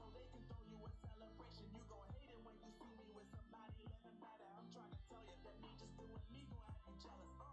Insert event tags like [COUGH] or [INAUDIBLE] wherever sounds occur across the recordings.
so they can throw you a celebration. You gon' hate it when you see me with somebody living better. I'm trying to tell you that me just doing me gon' have you jealous.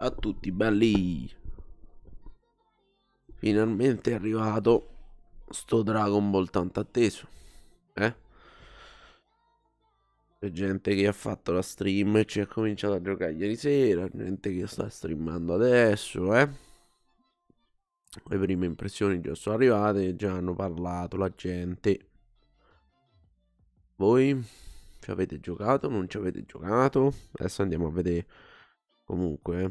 a tutti belli Finalmente è arrivato sto Dragon Ball tanto atteso Eh? C'è gente che ha fatto la stream e ci ha cominciato a giocare ieri sera Gente che sta streamando adesso eh? Le prime impressioni già sono arrivate e già hanno parlato la gente Voi? Ci avete giocato? Non ci avete giocato? Adesso andiamo a vedere Comunque... Eh.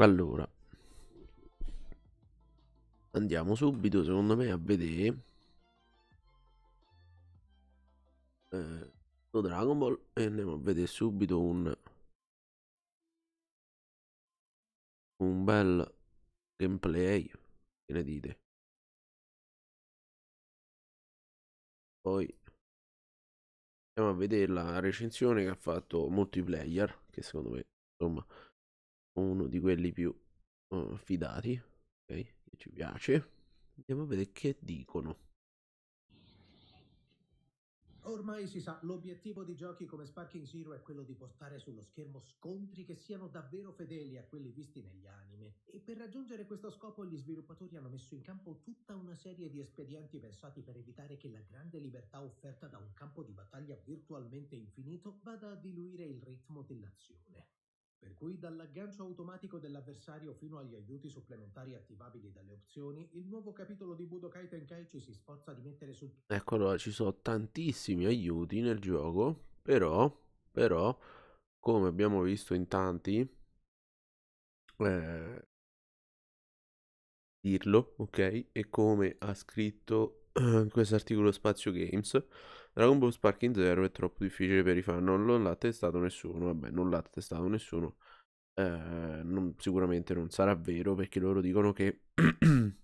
Allora, andiamo subito, secondo me, a vedere eh, lo Dragon Ball e andiamo a vedere subito un un bel gameplay che ne dite poi andiamo a vedere la recensione che ha fatto multiplayer che secondo me insomma uno di quelli più uh, fidati okay, che ci piace andiamo a vedere che dicono Ormai si sa, l'obiettivo di giochi come Sparking Zero è quello di portare sullo schermo scontri che siano davvero fedeli a quelli visti negli anime. E per raggiungere questo scopo gli sviluppatori hanno messo in campo tutta una serie di espedienti pensati per evitare che la grande libertà offerta da un campo di battaglia virtualmente infinito vada a diluire il ritmo dell'azione per cui dall'aggancio automatico dell'avversario fino agli aiuti supplementari attivabili dalle opzioni, il nuovo capitolo di Budokai Tenkaichi si sforza di mettere su... Eccolo, ci sono tantissimi aiuti nel gioco, però, però, come abbiamo visto in tanti, eh, dirlo, ok? E come ha scritto eh, in questo articolo Spazio Games. Dragon Ball Sparking Zero è troppo difficile per i fan, non l'ha testato nessuno, vabbè non l'ha testato nessuno, eh, non, sicuramente non sarà vero perché loro dicono che [CLEARS THROAT] hanno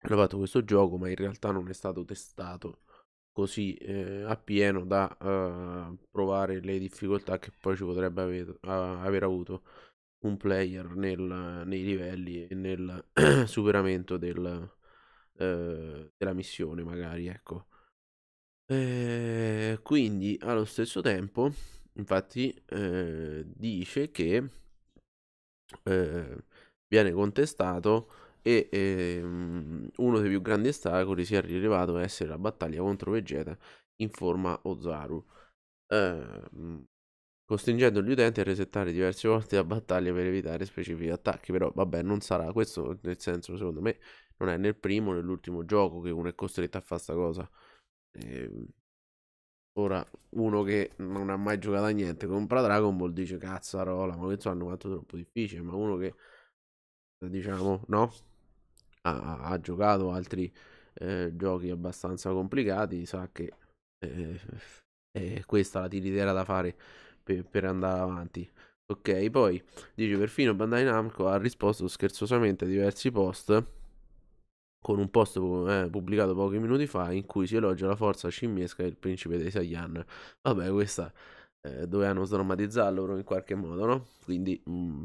fatto questo gioco ma in realtà non è stato testato così eh, appieno da eh, provare le difficoltà che poi ci potrebbe aver, a, aver avuto un player nel, nei livelli e nel [CLEARS THROAT] superamento del, Ehm, della missione, magari, ecco. Ehm, quindi allo stesso tempo, infatti, eh, dice che ehm, viene contestato e ehm, uno dei più grandi ostacoli si è rilevato essere la battaglia contro Vegeta in forma Ozaru, ehm, costringendo gli utenti a resettare diverse volte la battaglia per evitare specifici attacchi, però vabbè non sarà questo nel senso secondo me non è nel primo o nell'ultimo gioco che uno è costretto a fare questa cosa. E... Ehm, ora, uno che non ha mai giocato a niente compra Dragon Ball dice cazzarola, ma questo hanno fatto troppo difficile, ma uno che, diciamo, no, ha, ha giocato altri eh, giochi abbastanza complicati sa che eh, è eh, questa la tiritera da fare per, per andare avanti. Ok, poi dice perfino Bandai Namco ha risposto scherzosamente a diversi post con un post eh, pubblicato pochi minuti fa in cui si elogia la forza scimmiesca del principe dei Saiyan. Vabbè, questa eh, dovevano sdrammatizzarlo in qualche modo, no? Quindi... Mh. Mm.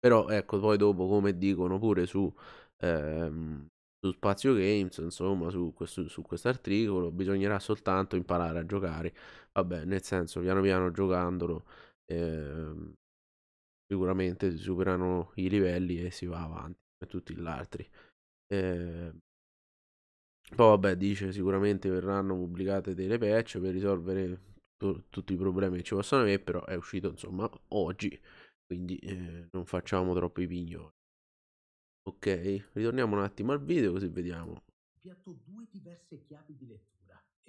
Però ecco, poi dopo, come dicono pure su... Ehm, su Spazio Games, insomma, su questo su articolo, bisognerà soltanto imparare a giocare. Vabbè, nel senso, piano piano giocandolo, eh, sicuramente si superano i livelli e si va avanti come tutti gli altri. Ehm, poi vabbè dice sicuramente verranno pubblicate delle patch per risolvere tu- tutti i problemi che ci possono avere, però è uscito insomma oggi, quindi eh, non facciamo troppi pignoli. Ok, ritorniamo un attimo al video così vediamo. Piatto due diverse chiavi di lettura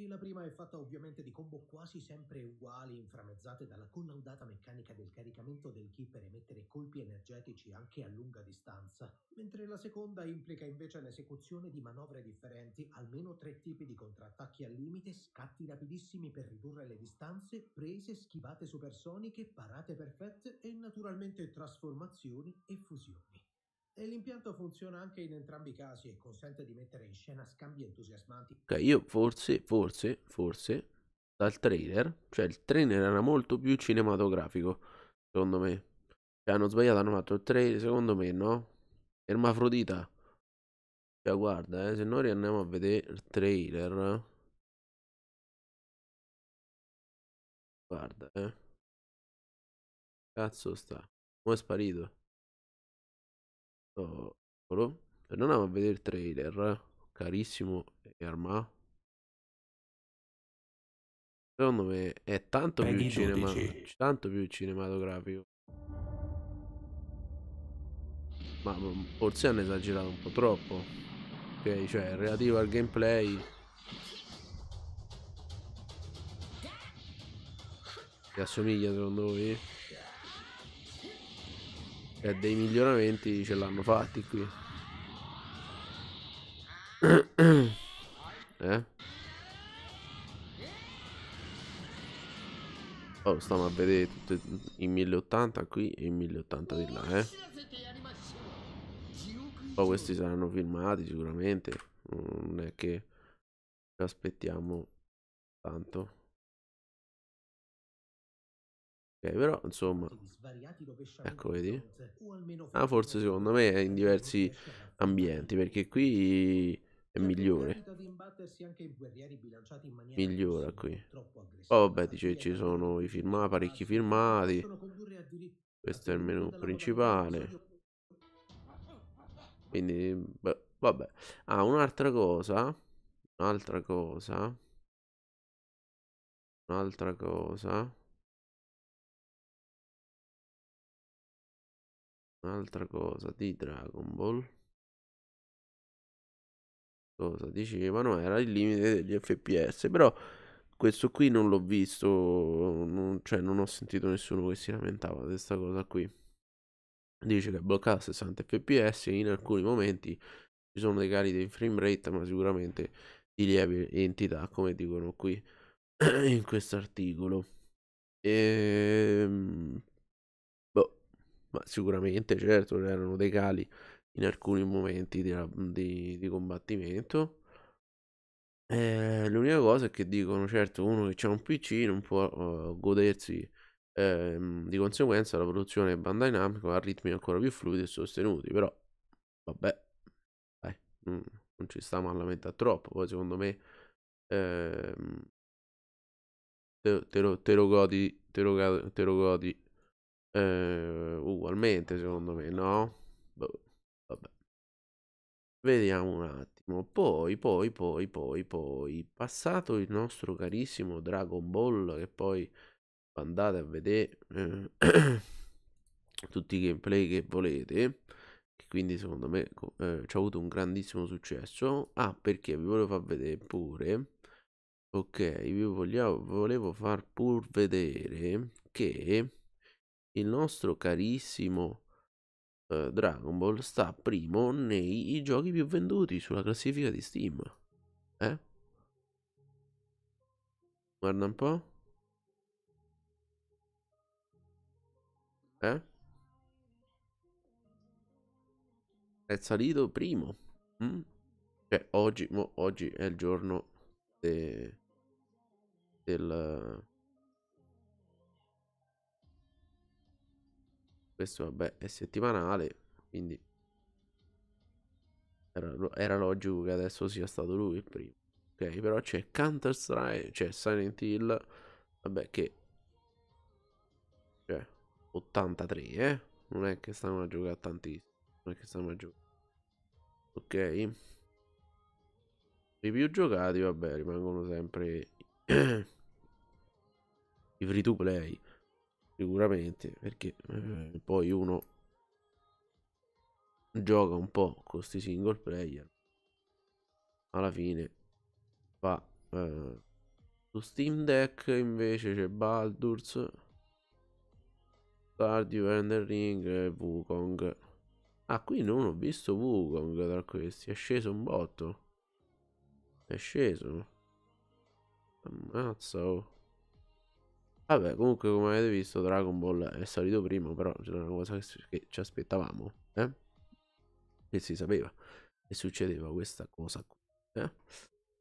e la prima è fatta ovviamente di combo quasi sempre uguali, inframmezzate dalla collaudata meccanica del caricamento del ki per emettere colpi energetici anche a lunga distanza, mentre la seconda implica invece l'esecuzione di manovre differenti, almeno tre tipi di contrattacchi al limite, scatti rapidissimi per ridurre le distanze, prese, schivate supersoniche, parate perfette e naturalmente trasformazioni e fusioni. E l'impianto funziona anche in entrambi i casi e consente di mettere in scena scambi entusiasmanti. Ok, io forse, forse, forse, dal trailer, cioè il trailer era molto più cinematografico, secondo me. Cioè hanno sbagliato, hanno fatto il trailer, secondo me, no? Ermafrodita. Cioè guarda, eh, se noi andiamo a vedere il trailer... Guarda, eh. Cazzo sta. Mo è sparito questo titolo per cioè, non a vedere il trailer carissimo Erma secondo me è tanto più, cinema, tanto più cinematografico ma forse hanno esagerato un po' troppo ok cioè relativo al gameplay ti assomiglia secondo voi? e eh, dei miglioramenti ce l'hanno fatti qui. [CLEARS THROAT] eh? Oh, stiamo a vedere tutte in 1080 qui e i 1080 di là, eh. Oh, questi saranno filmati sicuramente. Non è che ci aspettiamo tanto. Ok, però insomma, ecco vedi. Ah, forse secondo me è in diversi ambienti, perché qui è cioè, migliore. Migliora qui. Oh, vabbè, dice ci sono i filmati, parecchi cioè, firmati. Questo è il menu principale. Quindi, beh, vabbè. Ah, un'altra cosa. Un'altra cosa. Un'altra cosa. Un'altra cosa di Dragon Ball. Cosa dicevano? Era il limite degli FPS. Però questo qui non l'ho visto. Non, cioè, non ho sentito nessuno che si lamentava di questa cosa qui. Dice che è bloccata a 60 fps. In alcuni momenti ci sono dei cali di frame rate, ma sicuramente di lieve entità, come dicono qui [CLEARS THROAT] in questo articolo. Ehm, ma sicuramente certo erano dei cali in alcuni momenti di, di, di combattimento. Eh, l'unica cosa è che dicono, certo, uno che ha un PC non può uh, godersi ehm, di conseguenza la produzione banda dinamica a ritmi ancora più fluidi e sostenuti, però vabbè, dai, mm, non ci stiamo a lamentare troppo, poi secondo me ehm, te, te, lo, te, lo, godi, te lo, te lo godi eh, ugualmente secondo me, no? Boh, vabbè. Vediamo un attimo. Poi, poi, poi, poi, poi, passato il nostro carissimo Dragon Ball, che poi andate a vedere eh, [CLEARS THROAT] tutti i gameplay che volete, che quindi secondo me eh, ci ha avuto un grandissimo successo. Ah, perché vi volevo far vedere pure, ok, vi vogliamo, volevo far pur vedere che il nostro carissimo eh, Dragon Ball sta primo nei giochi più venduti sulla classifica di Steam. Eh? Guarda un po'. Eh? È salito primo. Mm? Cioè, oggi, mo, oggi è il giorno de... del Questo vabbè è settimanale, quindi era, era logico che adesso sia stato lui il primo. Ok, però c'è Counter Strike, c'è Silent Hill, vabbè che... Cioè, 83, eh? Non è che stanno a giocare tantissimo, non è che stanno a giocare. Ok. I più giocati, vabbè, rimangono sempre i [CLEARS THROAT] free to play sicuramente perché eh, poi uno gioca un po' con questi single player alla fine fa eh, su Steam Deck invece c'è Baldur's Stardew, Ender Ring e Wukong ah qui non ho visto Wukong tra questi è sceso un botto è sceso ammazza oh Vabbè, comunque come avete visto Dragon Ball è salito prima, però c'era una cosa che ci aspettavamo, eh? Che si sapeva che succedeva questa cosa qui, eh?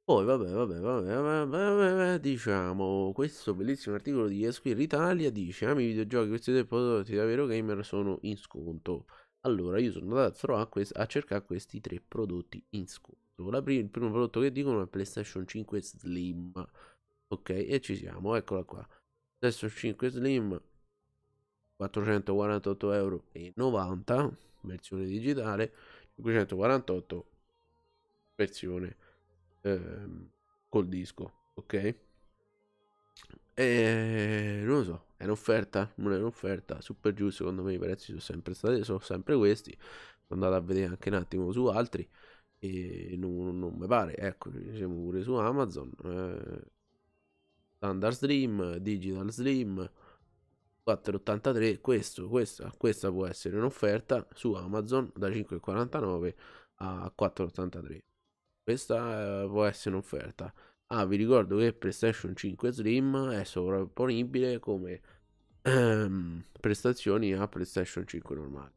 Poi vabbè, vabbè, vabbè, vabbè, vabbè, vabbè, diciamo, questo bellissimo articolo di Esquire Italia dice Ami videogiochi, questi due prodotti da vero gamer sono in sconto. Allora io sono andato a, a cercare questi tre prodotti in sconto. La il primo prodotto che dicono è PlayStation 5 Slim, ok? E ci siamo, eccola qua. Adesso 5 Slim 448,90 euro versione digitale, 548 versione ehm, col disco, ok? E non lo so, è un'offerta, non è un'offerta, super giù, secondo me i prezzi sono sempre stati, sono sempre questi, sono andato a vedere anche un attimo su altri e non, non mi pare, ecco, siamo pure su Amazon, eh, Standard Slim, Digital Slim 483, questo, questa, questa può essere un'offerta su Amazon da 5,49 a 4,83. Questa eh, può essere un'offerta. Ah, vi ricordo che PlayStation 5 Slim è sovrapponibile come ehm, prestazioni a PlayStation 5 normale.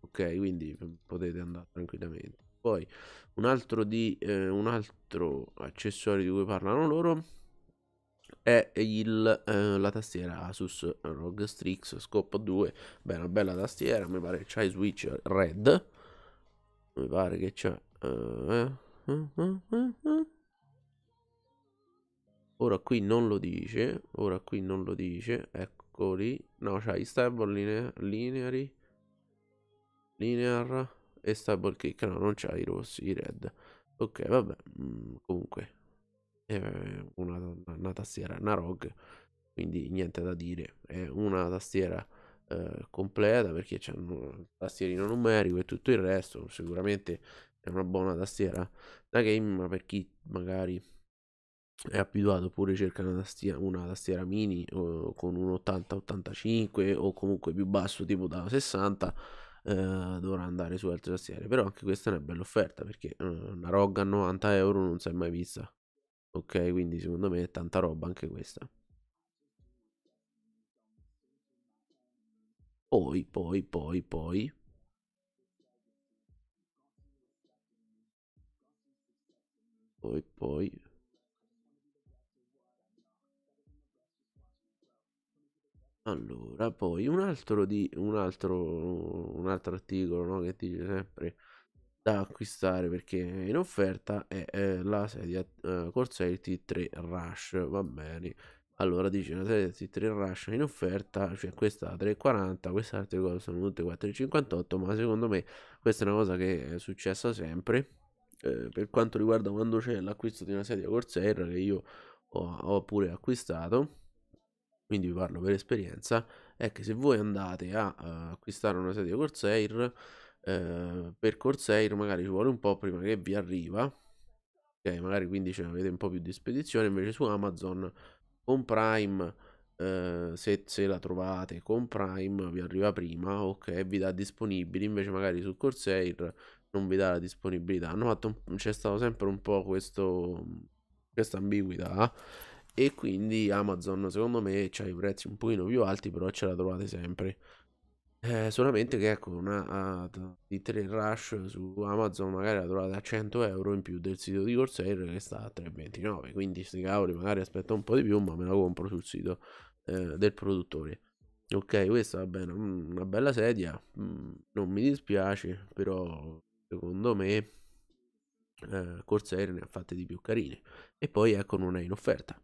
Ok, quindi potete andare tranquillamente. Poi un altro, di, eh, un altro accessorio di cui parlano loro è il, eh, la tastiera Asus ROG Strix Scope 2 beh una bella tastiera mi pare che c'ha i switch red mi pare che c'ha eh, eh, eh, eh ora qui non lo dice ora qui non lo dice eccoli no c'ha i stable linea, lineari linear e stable kick no non c'ha i rossi i red ok vabbè mm, comunque eh, è una, una, tastiera, una ROG, quindi niente da dire, è una tastiera eh, completa perché c'è un tastierino numerico e tutto il resto, sicuramente è una buona tastiera da game, ma per chi magari è abituato oppure cerca una tastiera, una tastiera mini eh, con un 80-85 o comunque più basso tipo da 60 eh, dovrà andare su altre tastiere però anche questa è una bella offerta perché eh, una ROG a 90 euro non si è mai vista Ok, quindi secondo me è tanta roba anche questa. Poi, poi, poi, poi. Poi, poi. Allora, poi un altro di un altro un altro articolo, no, che dice sempre da acquistare perché in offerta è, eh, la sedia eh, Corsair T3 Rush, va bene. Allora dice una sedia T3 Rush in offerta, cioè questa 3,40, queste altre cose sono tutte 4,58, ma secondo me questa è una cosa che è successa sempre. Eh, per quanto riguarda quando c'è l'acquisto di una sedia Corsair che io ho, ho pure acquistato, quindi vi parlo per esperienza, è che se voi andate a, a eh, acquistare una sedia Corsair Ehm, per Corsair magari ci vuole un po' prima che vi arriva, ok, magari quindi ce n'avete un po' più di spedizione, invece su Amazon con Prime, eh, se, se la trovate con Prime vi arriva prima, ok, vi dà disponibili, invece magari su Corsair non vi dà la disponibilità, hanno fatto, c'è stato sempre un po' questo, questa ambiguità e quindi Amazon secondo me ha i prezzi un pochino più alti però ce la trovate sempre eh, solamente che ecco, una Title uh, Rush su Amazon magari la trovate a 100 euro in più del sito di Corsair che sta a 3,29. Quindi sti cavoli, magari aspetto un po' di più, ma me la compro sul sito eh, del produttore. Ok, questa va bene, mm, una bella sedia, mm, non mi dispiace, però secondo me eh, Corsair ne ha fatte di più carine. E poi ecco, non è in offerta.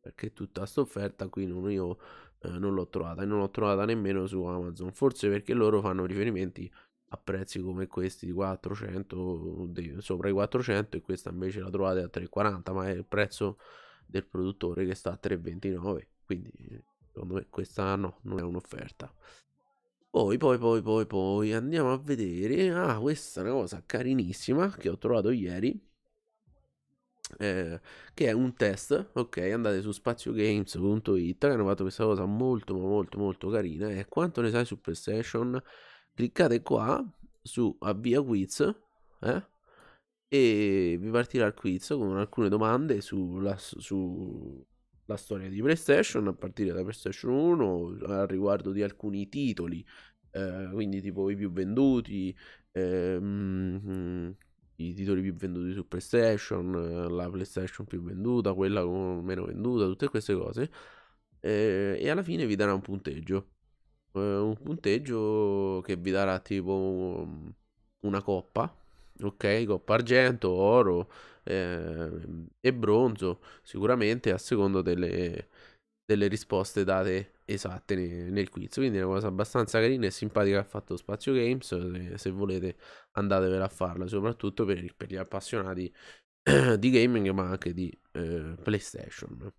Perché tutta sta offerta qui non io eh, non l'ho trovata e non l'ho trovata nemmeno su Amazon, forse perché loro fanno riferimenti a prezzi come questi di 400 di, sopra i 400 e questa invece la trovate a 340, ma è il prezzo del produttore che sta a 329, quindi secondo me questa no, non è un'offerta. Poi, poi, poi, poi, poi andiamo a vedere. Ah, questa è una cosa carinissima che ho trovato ieri eh, che è un test, ok, andate su spaziogames.it, hanno fatto questa cosa molto molto molto carina, e quanto ne sai su PlayStation? Cliccate qua su avvia quiz, eh? e vi partirà il quiz con alcune domande sulla, sulla storia di PlayStation, a partire da PlayStation 1, al riguardo di alcuni titoli, eh, quindi tipo i più venduti, ehm, i titoli più venduti su PlayStation, eh, la PlayStation più venduta, quella meno venduta, tutte queste cose. Eh, e alla fine vi darà un punteggio. Eh, un punteggio che vi darà tipo una coppa, ok? Coppa argento, oro eh, e bronzo, sicuramente a seconda delle, delle risposte date esatte nel quiz. Quindi è una cosa abbastanza carina e simpatica ha fatto Spazio Games. Se volete andatevela a farla, soprattutto per, per gli appassionati [CLEARS THROAT] di gaming, ma anche di eh, PlayStation.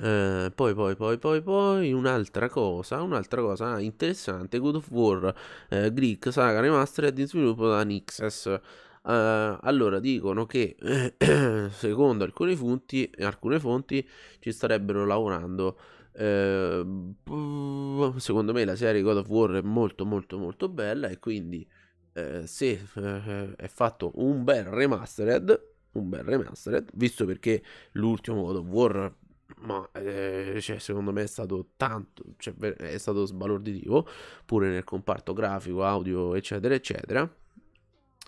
Eh, poi, poi, poi, poi, poi, un'altra cosa, un'altra cosa interessante, God of War eh, Greek Saga Remastered in sviluppo da Nixes Uh, allora dicono che [CLEARS THROAT] secondo alcune fonti, alcune fonti ci starebbero lavorando. Uh, secondo me la serie God of War è molto molto molto bella e quindi uh, se eh, è fatto un bel remastered, un bel remastered, visto perché l'ultimo God of War ma eh, cioè, secondo me è stato tanto, cioè, è stato sbalorditivo, pure nel comparto grafico, audio, eccetera, eccetera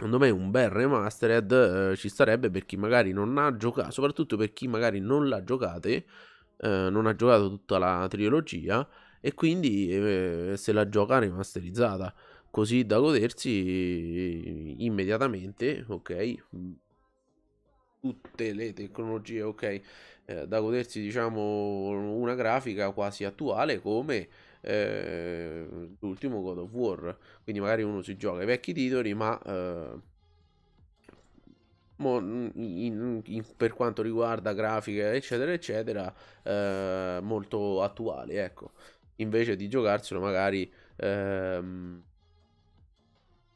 secondo me un bel remastered eh, ci starebbe per chi magari non ha giocato, soprattutto per chi magari non l'ha giocato, eh, non ha giocato tutta la trilogia e quindi eh, se la gioca remasterizzata, così da godersi eh, immediatamente, ok? Tutte le tecnologie, ok? Eh, da godersi diciamo una grafica quasi attuale come eh, l'ultimo God of War. Quindi magari uno si gioca i vecchi titoli, ma eh, in, in, in, per quanto riguarda grafiche, eccetera, eccetera, eh, molto attuali. Ecco, invece di giocarselo magari. Ehm,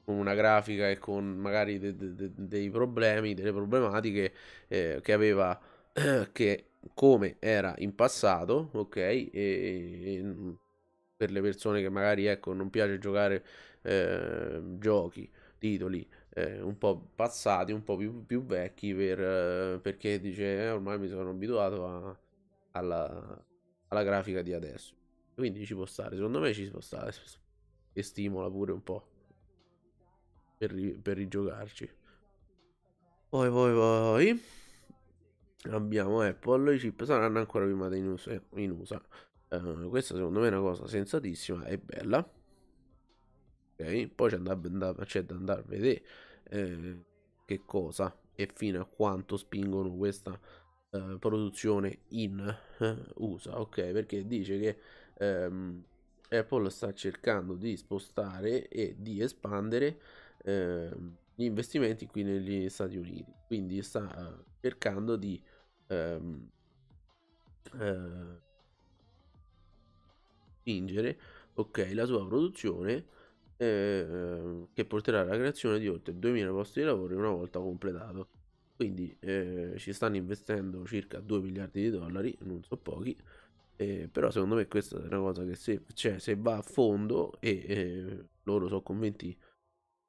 con una grafica e con magari de, de, de, dei problemi, delle problematiche eh, che aveva [CLEARS THROAT] che come era in passato, ok? E, e per le persone che magari ecco, non piace giocare eh, giochi, titoli eh, un po' passati, un po' più, più vecchi, per, eh, perché dice eh, ormai mi sono abituato a, alla, alla grafica di adesso. Quindi ci può stare, secondo me ci può stare e stimola pure un po' per, per rigiocarci. Poi, poi, poi abbiamo Apple, i chip saranno ancora prima eh, in In USA. Uh, questa secondo me è una cosa sensatissima e bella. Okay. Poi c'è da, andare a vedere eh, che cosa e fino a quanto spingono questa eh, produzione in eh, USA. Ok, perché dice che ehm, Apple sta cercando di spostare e di espandere ehm, gli investimenti qui negli Stati Uniti. Quindi sta eh, cercando di ehm, eh, spingere okay, la sua produzione eh, che porterà alla creazione di oltre 2000 posti di lavoro una volta completato. Quindi eh, ci stanno investendo circa 2 miliardi di dollari, non so pochi, eh, però secondo me questa è una cosa che se, cioè, se va a fondo e loro sono convinti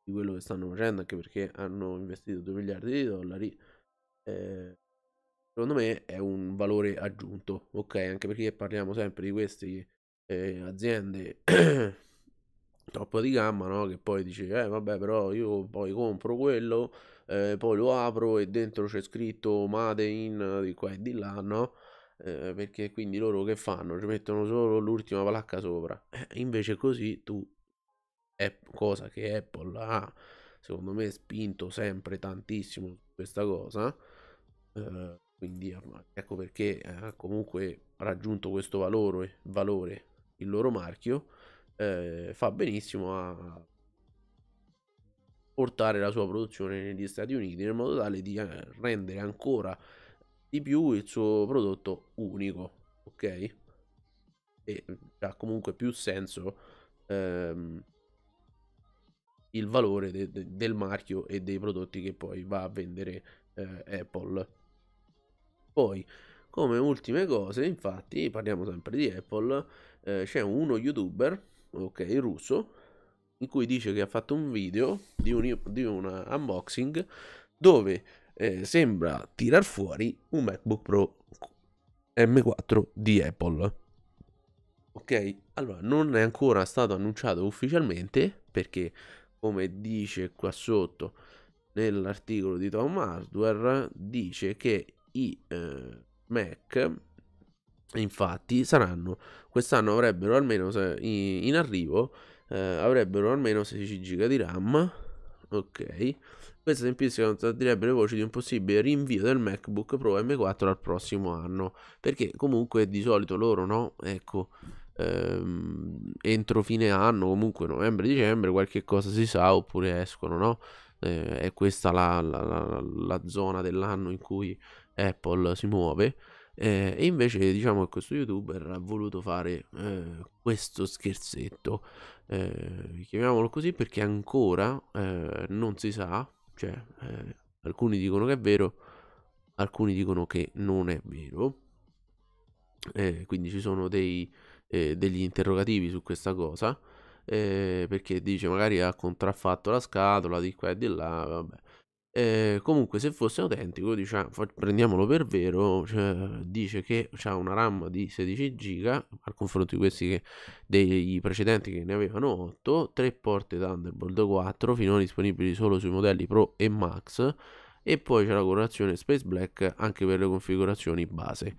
di quello che stanno facendo, anche perché hanno investito 2 miliardi di dollari, eh, secondo me è un valore aggiunto, ok? Anche perché parliamo sempre di questi Che, eh, aziende [CLEARS THROAT] troppo di gamma, no? Che poi dici, eh vabbè, però io poi compro quello, eh, poi lo apro e dentro c'è scritto Made in di qua e di là, no? Eh, perché quindi loro che fanno? Ci mettono solo l'ultima placca sopra. Eh, invece così tu, è cosa che Apple ha, secondo me, spinto sempre tantissimo questa cosa. Eh, quindi ecco perché eh, ha comunque raggiunto questo valore, valore il loro marchio, eh, fa benissimo a portare la sua produzione negli Stati Uniti in modo tale di eh, rendere ancora di più il suo prodotto unico, ok? E ha comunque più senso ehm, il valore de de del marchio e dei prodotti che poi va a vendere eh, Apple. Poi, come ultime cose, infatti, parliamo sempre di Apple eh, c'è uno youtuber, ok, russo, in cui dice che ha fatto un video di un, di un unboxing dove eh, sembra tirar fuori un MacBook Pro M4 di Apple. Ok, allora non è ancora stato annunciato ufficialmente perché come dice qua sotto nell'articolo di Tom Hardware dice che i eh, Mac Infatti saranno, quest'anno avrebbero almeno se, in arrivo, eh, avrebbero almeno 16 giga di RAM, ok? Queste tempistiche contraddirebbero le voci di un possibile rinvio del MacBook Pro M4 al prossimo anno, perché comunque di solito loro, no? Ecco, ehm, entro fine anno, comunque novembre-dicembre, qualche cosa si sa oppure escono, no? Eh, è questa la, la, la, la zona dell'anno in cui Apple si muove. Eh, e invece diciamo che ecco, questo youtuber ha voluto fare eh, questo scherzetto, eh, chiamiamolo così perché ancora eh, non si sa, cioè eh, alcuni dicono che è vero, alcuni dicono che non è vero, eh, quindi ci sono dei, degli interrogativi su questa cosa, perché dice magari ha contraffatto la scatola di qua e di là, vabbè. Eh, comunque, se fosse autentico, diciamo, prendiamolo per vero, cioè, dice che ha una RAM di 16 GB al confronto di questi che, dei precedenti che ne avevano 8, 3 porte Thunderbolt 4, finora disponibili solo sui modelli Pro e Max, e poi c'è la colorazione Space Black anche per le configurazioni base.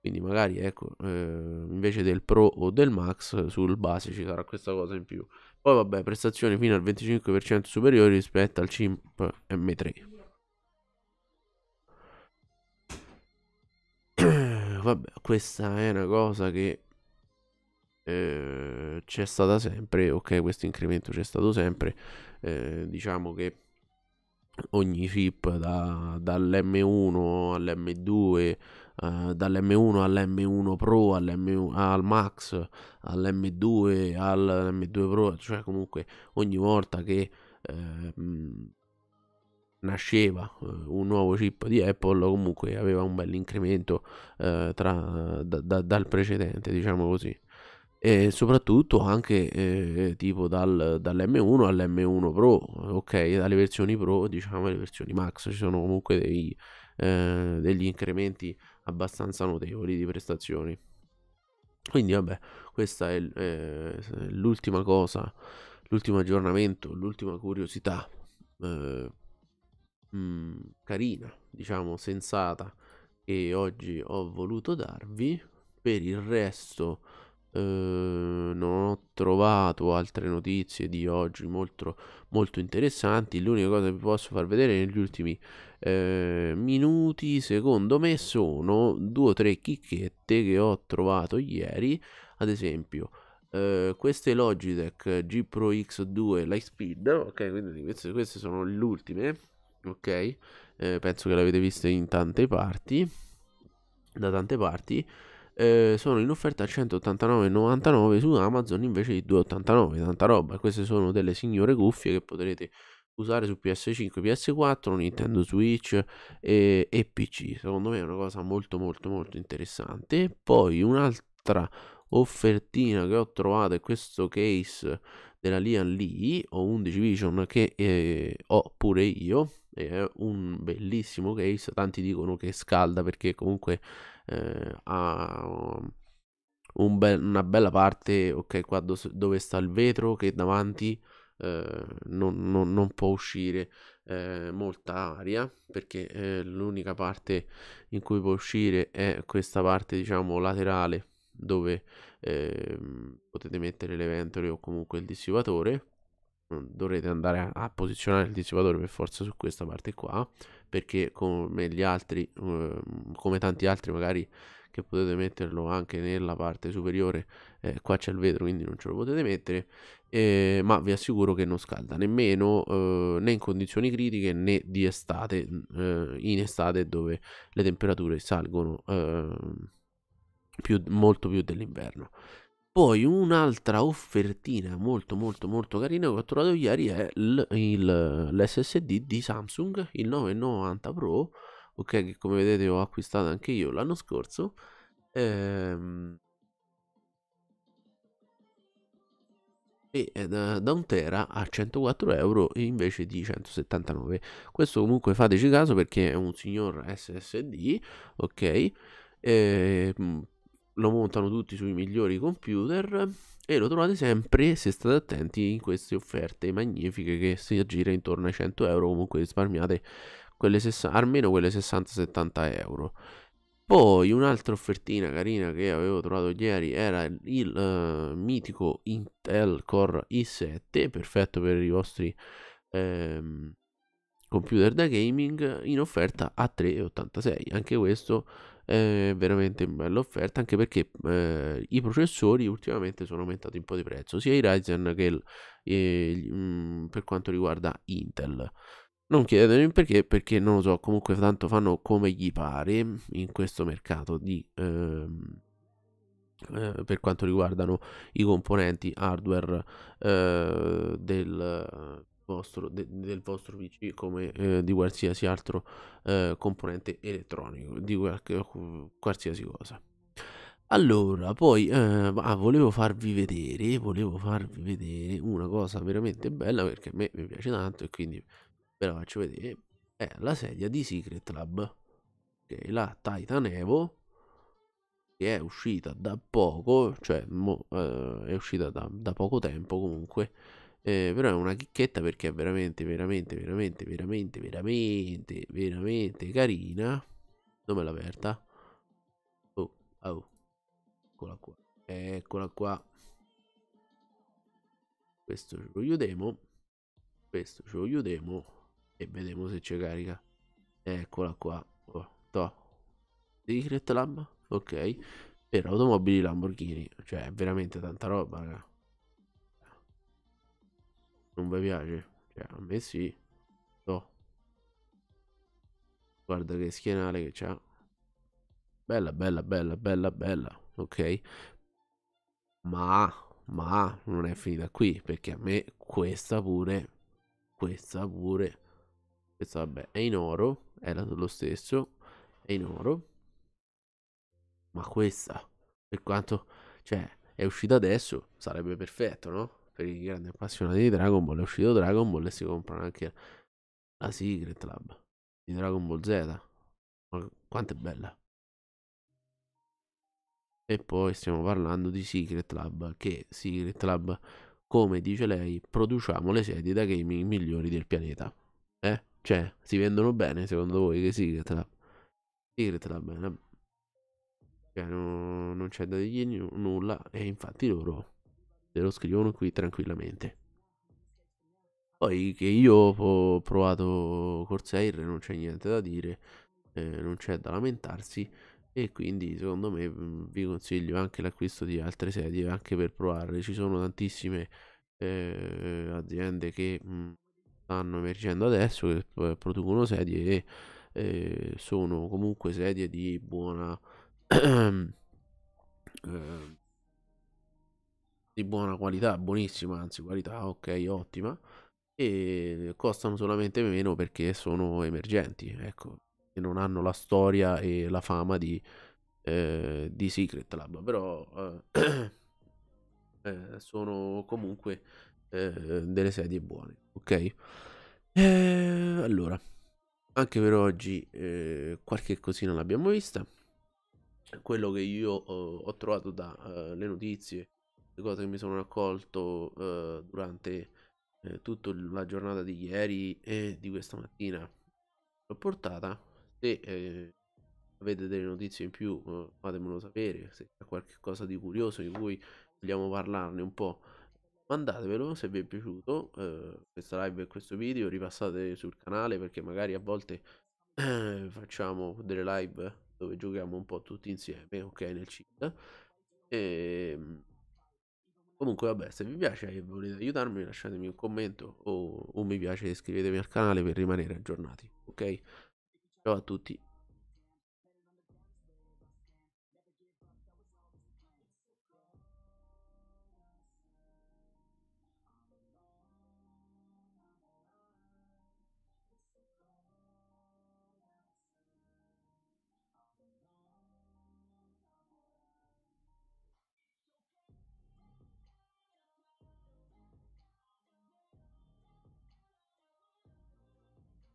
Quindi magari ecco, eh, invece del Pro o del Max sul base ci sarà questa cosa in più. Poi vabbè, prestazioni fino al 25% superiori rispetto al CIMP M3. [CLEARS THROAT] vabbè, questa è una cosa che eh, c'è stata sempre, ok, questo incremento c'è stato sempre, eh, diciamo che ogni chip da, dall'M1 all'M2 eh, dall'M1 all'M1 Pro, all'M1, al Max, all'M2, all'M2 Pro, cioè comunque ogni volta che ehm, eh, nasceva un nuovo chip di Apple comunque aveva un bel incremento eh, tra, da, da, dal precedente diciamo così e soprattutto anche eh, tipo dal, dall'M1 all'M1 Pro, ok, dalle versioni Pro diciamo alle versioni Max ci sono comunque dei, eh, degli incrementi abbastanza notevoli di prestazioni. Quindi vabbè, questa è eh, l'ultima cosa, l'ultimo aggiornamento, l'ultima curiosità eh, mh, mm, carina, diciamo sensata che oggi ho voluto darvi. Per il resto Ehm, non ho trovato altre notizie di oggi molto, molto interessanti. L'unica cosa che vi posso far vedere negli ultimi eh, minuti, secondo me, sono due o tre chicchette che ho trovato ieri. Ad esempio, eh, queste Logitech G Pro X2 Lightspeed. Ok, quindi queste, queste sono le ultime. Ok, eh, penso che le avete viste in tante parti. Da tante parti eh, sono in offerta a 189,99 su Amazon invece di 2,89, tanta roba. Queste sono delle signore cuffie che potrete usare su PS5, PS4, Nintendo Switch e, e PC. Secondo me è una cosa molto molto molto interessante. poi un'altra offertina che ho trovato è questo case della Lian Lee o 11 Vision che eh, ho pure io è un bellissimo case tanti dicono che scalda perché comunque eh, ha um, un be- una bella parte, ok, qua do- dove sta il vetro che davanti eh, non, non, non, può uscire eh, molta aria perché eh, l'unica parte in cui può uscire è questa parte, diciamo, laterale dove ehm, potete mettere le ventole o comunque il dissipatore dovrete andare a posizionare il dissipatore per forza su questa parte qua perché come gli altri ehm, come tanti altri magari che potete metterlo anche nella parte superiore eh, qua c'è il vetro quindi non ce lo potete mettere eh, ma vi assicuro che non scalda nemmeno eh, né in condizioni critiche né di estate eh, in estate dove le temperature salgono ehm, più, molto più dell'inverno poi un'altra offertina molto molto molto carina che ho trovato ieri è il, il, l'SSD di Samsung, il 990 Pro, ok che come vedete ho acquistato anche io l'anno scorso. Ehm, e eh, da, da, un tera a 104 euro invece di 179 questo comunque fateci caso perché è un signor SSD ok e, ehm, lo montano tutti sui migliori computer e lo trovate sempre se state attenti in queste offerte magnifiche che si aggira intorno ai 100 euro comunque risparmiate quelle almeno quelle 60-70 euro poi un'altra offertina carina che avevo trovato ieri era il uh, mitico Intel Core i7 perfetto per i vostri ehm, computer da gaming in offerta a 3,86 anche questo è veramente bella offerta anche perché eh, i processori ultimamente sono aumentati un po' di prezzo sia i Ryzen che il, eh, mh, mm, per quanto riguarda Intel non chiedetemi perché perché non lo so comunque tanto fanno come gli pare in questo mercato di ehm, eh, per quanto riguardano i componenti hardware eh, del vostro, de, del vostro PC come eh, di qualsiasi altro eh, componente elettronico, di qualsiasi cosa. Allora, poi ah, volevo farvi vedere, volevo farvi vedere una cosa veramente bella perché a me mi piace tanto e quindi ve la faccio vedere. È la sedia di Secret Lab, che è la Titan Evo che è uscita da poco, cioè mo, eh, è uscita da, da, poco tempo comunque, eh, però è una chicchetta perché è veramente, veramente, veramente, veramente, veramente, veramente carina. Dove l'ha aperta? Oh, oh. Eccola qua. Eccola qua. Questo ce lo chiudiamo. Questo ce lo chiudiamo. E vediamo se ci carica. Eccola qua. Oh, to. Secret lamb Ok. Per automobili Lamborghini. Cioè, è veramente tanta roba, ragazzi non vi piace? Cioè, a me sì. No. Guarda che schienale che c'ha. Bella, bella, bella, bella, bella. Ok. Ma, ma, non è finita qui. Perché a me questa pure, questa pure, questa vabbè, è in oro. Era lo stesso. È in oro. Ma questa, per quanto, cioè, è uscita adesso, sarebbe perfetto, no? per i grandi appassionati di Dragon Ball è uscito Dragon Ball e si comprano anche la Secret Lab di Dragon Ball Z. Ma quanto è bella! E poi stiamo parlando di Secret Lab, che Secret Lab, come dice lei, produciamo le sedie da gaming migliori del pianeta. Eh? Cioè, si vendono bene secondo voi che Secret Lab? Secret Lab è una... Cioè, no, non c'è da dirgli nulla e infatti loro Ve lo scrivono qui tranquillamente. Poi che io ho provato Corsair non c'è niente da dire, eh, non c'è da lamentarsi e quindi secondo me mm, vi consiglio anche l'acquisto di altre sedie anche per provarle. Ci sono tantissime eh, aziende che mh, mm, stanno emergendo adesso che producono sedie e eh, sono comunque sedie di buona... [CLEARS THROAT] eh, di buona qualità, buonissima, anzi qualità ok, ottima, e costano solamente meno perché sono emergenti, ecco, e non hanno la storia e la fama di, eh, di Secret Lab, però eh, [CLEARS THROAT] eh, sono comunque eh, delle sedie buone, ok? Eh, allora, anche per oggi eh, qualche cosina l'abbiamo vista quello che io uh, ho trovato dalle uh, notizie le cose che mi sono raccolto eh, durante eh, tutta la giornata di ieri e di questa mattina l'ho portata. Se eh, avete delle notizie in più eh, fatemelo sapere, se c'è qualcosa di curioso di cui vogliamo parlarne un po'. Mandatevelo se vi è piaciuto eh, questa live e questo video, ripassate sul canale perché magari a volte eh, facciamo delle live dove giochiamo un po' tutti insieme, ok, nel cheat. E ehm, Comunque, vabbè, se vi piace e volete aiutarmi, lasciatemi un commento o un mi piace e iscrivetevi al canale per rimanere aggiornati. Ok? Ciao a tutti.